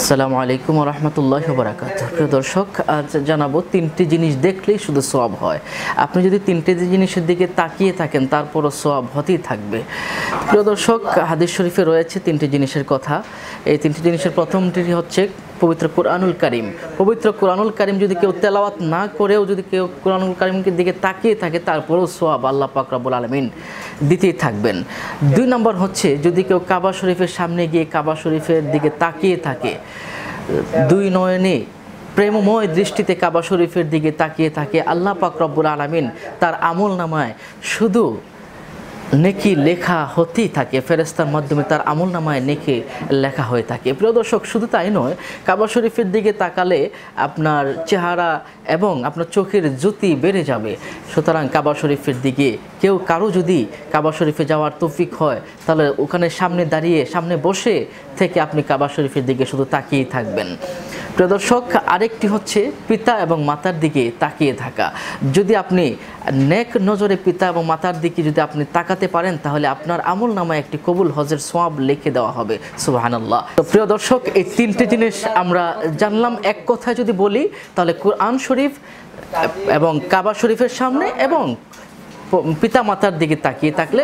আসসালামু আলাইকুম রহমতুল্লাহ বরাকাত প্রিয় দর্শক আজ জানাবো তিনটি জিনিস দেখলেই শুধু সব হয় আপনি যদি তিনটি জিনিসের দিকে তাকিয়ে থাকেন তারপরও সোয়াব হতেই থাকবে প্রিয় দর্শক হাদিস শরীফে রয়েছে তিনটি জিনিসের কথা এই তিনটি জিনিসের প্রথমটি হচ্ছে পবিত্র কোরআনুল করিম পবিত্র কোরআনুল করিম যদি কেউ তেলাওয়াত না করেও যদি কেউ কোরআনুল করিমকে দিকে তাকিয়ে থাকে তারপরও সোয়াব আল্লাহ পাকরাবুল আলমিন দিতেই থাকবেন দুই নম্বর হচ্ছে যদি কেউ কাবা শরীফের সামনে গিয়ে কাবা শরীফের দিকে তাকিয়ে থাকে দুই নয়নে প্রেমময় দৃষ্টিতে কাবা শরীফের দিকে তাকিয়ে থাকে আল্লাহ পাক রব্বুল আলমিন তার আমল নামায় শুধু নেকি লেখা হতেই থাকে ফেরেস্তার মাধ্যমে তার আমল নামায় নেকি লেখা হয়ে থাকে প্রিয় দর্শক শুধু তাই নয় কাবা শরীফের দিকে তাকালে আপনার চেহারা এবং আপনার চোখের জ্যোতি বেড়ে যাবে সুতরাং কাবা শরীফের দিকে কেউ কারো যদি কাবা শরীফে যাওয়ার তৌফিক হয় তাহলে ওখানে সামনে দাঁড়িয়ে সামনে বসে থেকে আপনি কাবা শরীফের দিকে শুধু তাকিয়েই থাকবেন প্রিয় দর্শক আরেকটি হচ্ছে পিতা এবং মাতার দিকে তাকিয়ে থাকা যদি আপনি নেক নজরে পিতা এবং মাতার দিকে যদি আপনি তাকাতে পারেন তাহলে আপনার আমল নামায় একটি কবুল হজের সোয়াব লিখে দেওয়া হবে সুবাহানাল্লাহ তো প্রিয় দর্শক এই তিনটি জিনিস আমরা জানলাম এক কথায় যদি বলি তাহলে কোরআন শরীফ এবং কাবা শরীফের সামনে এবং পিতা মাতার দিকে তাকিয়ে থাকলে